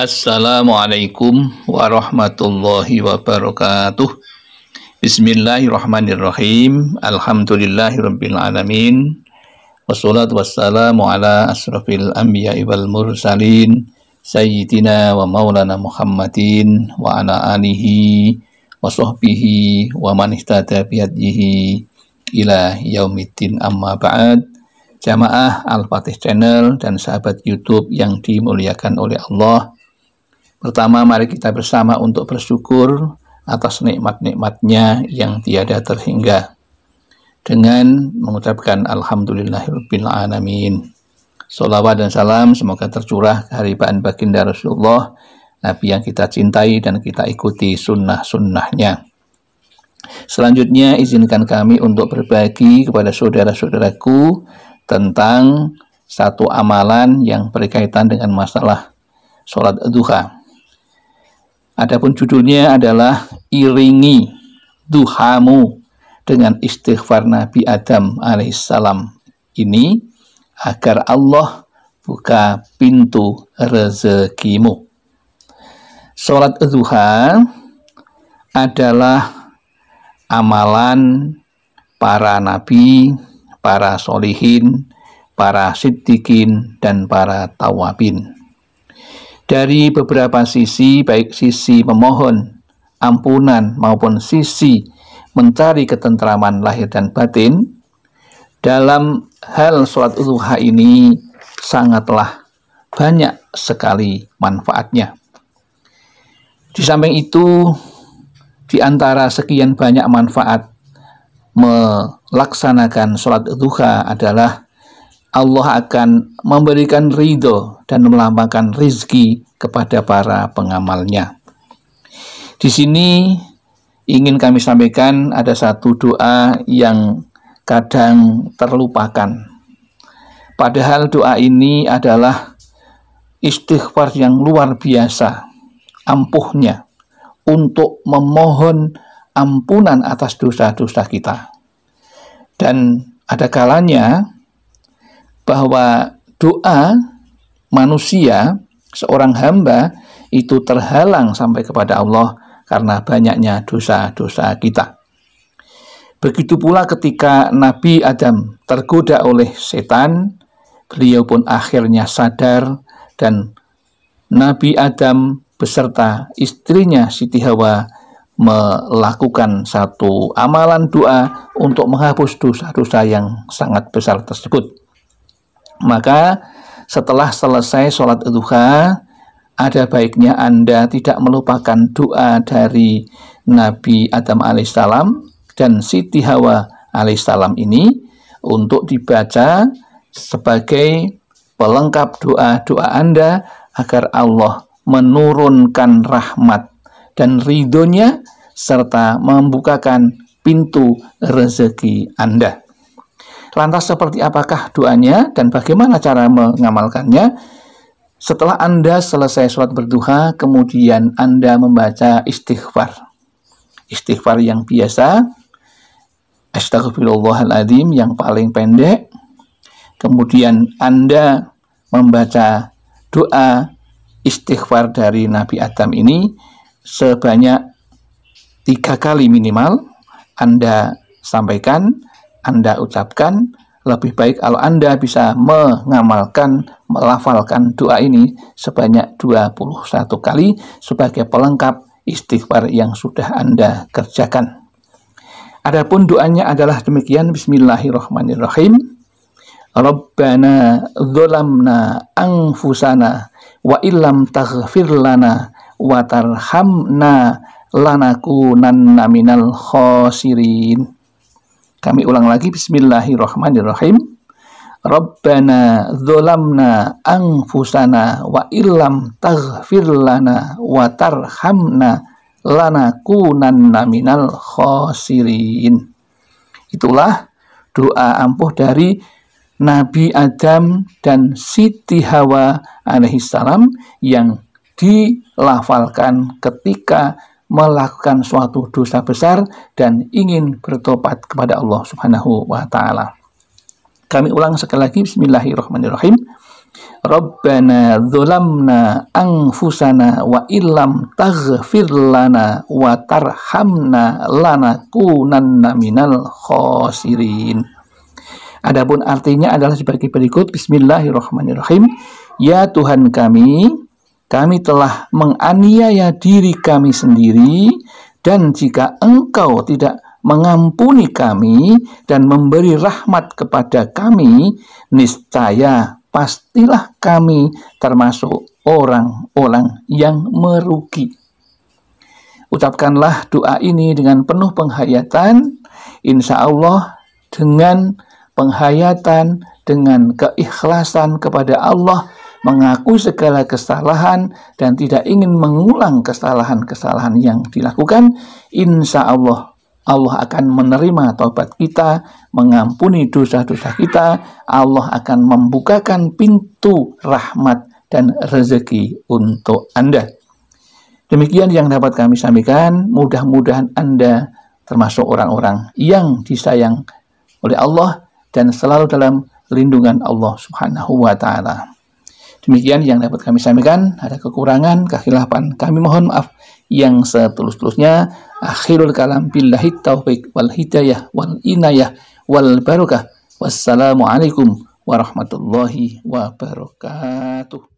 Assalamualaikum warahmatullahi wabarakatuh. Bismillahirrahmanirrahim. Alhamdulillahirrabbilalamin. Wassalatu wassalamu ala asrafil anbiya wal mursalin. Sayyidina wa maulana Muhammadin wa ala alihi wa sahbihi wa man ihtada bihadihi ila yaumiddin amma ba'd. Jamaah Al-Fatih Channel dan sahabat YouTube yang dimuliakan oleh Allah Pertama, mari kita bersama untuk bersyukur atas nikmat-nikmatnya yang tiada terhingga dengan mengucapkan Alhamdulillahirrahmanirrahim. alamin. Salawat dan salam semoga tercurah keharibaan baginda Rasulullah, Nabi yang kita cintai dan kita ikuti sunnah-sunnahnya. Selanjutnya, izinkan kami untuk berbagi kepada saudara-saudaraku tentang satu amalan yang berkaitan dengan masalah sholat duha. Adapun judulnya adalah Iringi Duhamu dengan istighfar Nabi Adam alaihissalam ini agar Allah buka pintu rezekimu. Sholat duha adalah amalan para nabi, para solihin, para siddiqin, dan para tawabin dari beberapa sisi, baik sisi memohon ampunan maupun sisi mencari ketentraman lahir dan batin, dalam hal sholat duha ini sangatlah banyak sekali manfaatnya. Di samping itu, di antara sekian banyak manfaat melaksanakan sholat duha adalah Allah akan memberikan ridho dan melambangkan rizki kepada para pengamalnya. Di sini ingin kami sampaikan ada satu doa yang kadang terlupakan. Padahal doa ini adalah istighfar yang luar biasa ampuhnya untuk memohon ampunan atas dosa-dosa kita. Dan ada kalanya bahwa doa manusia seorang hamba itu terhalang sampai kepada Allah karena banyaknya dosa-dosa kita. Begitu pula ketika Nabi Adam tergoda oleh setan, beliau pun akhirnya sadar dan Nabi Adam beserta istrinya Siti Hawa melakukan satu amalan doa untuk menghapus dosa-dosa yang sangat besar tersebut. Maka setelah selesai sholat duha, ada baiknya Anda tidak melupakan doa dari Nabi Adam alaihissalam dan Siti Hawa alaihissalam ini untuk dibaca sebagai pelengkap doa-doa Anda agar Allah menurunkan rahmat dan ridhonya serta membukakan pintu rezeki Anda. Lantas seperti apakah doanya dan bagaimana cara mengamalkannya? Setelah Anda selesai sholat berduha, kemudian Anda membaca istighfar. Istighfar yang biasa, astagfirullahaladzim yang paling pendek, kemudian Anda membaca doa istighfar dari Nabi Adam ini sebanyak tiga kali minimal Anda sampaikan anda ucapkan, lebih baik kalau Anda bisa mengamalkan, melafalkan doa ini sebanyak 21 kali sebagai pelengkap istighfar yang sudah Anda kerjakan. Adapun doanya adalah demikian Bismillahirrahmanirrahim. Rabbana dzolamna anfusana wa illam taghfir lana wa tarhamna lanakunanna minal khosirin. Kami ulang lagi bismillahirrahmanirrahim. Rabbana dzolamna anfusana wa illam taghfir lana wa tarhamna kunanna minal khosirin. Itulah doa ampuh dari Nabi Adam dan Siti Hawa alaihissalam yang dilafalkan ketika melakukan suatu dosa besar dan ingin bertobat kepada Allah Subhanahu wa taala. Kami ulang sekali lagi bismillahirrahmanirrahim. Rabbana dzulamna anfusana wa illam taghfir lana wa tarhamna lanakunanna minal khosirin. Adapun artinya adalah sebagai berikut Bismillahirrahmanirrahim. Ya Tuhan kami, kami telah menganiaya diri kami sendiri, dan jika engkau tidak mengampuni kami dan memberi rahmat kepada kami, niscaya pastilah kami termasuk orang-orang yang merugi. Ucapkanlah doa ini dengan penuh penghayatan, insya Allah dengan penghayatan, dengan keikhlasan kepada Allah, mengakui segala kesalahan dan tidak ingin mengulang kesalahan-kesalahan yang dilakukan, insya Allah Allah akan menerima taubat kita, mengampuni dosa-dosa kita, Allah akan membukakan pintu rahmat dan rezeki untuk Anda. Demikian yang dapat kami sampaikan, mudah-mudahan Anda termasuk orang-orang yang disayang oleh Allah dan selalu dalam lindungan Allah Subhanahu wa taala. Demikian yang dapat kami sampaikan. Ada kekurangan, kekhilafan. Kami mohon maaf yang setulus-tulusnya. Akhirul kalam billahi taufik wal hidayah wal inayah wal barokah. Wassalamualaikum warahmatullahi wabarakatuh.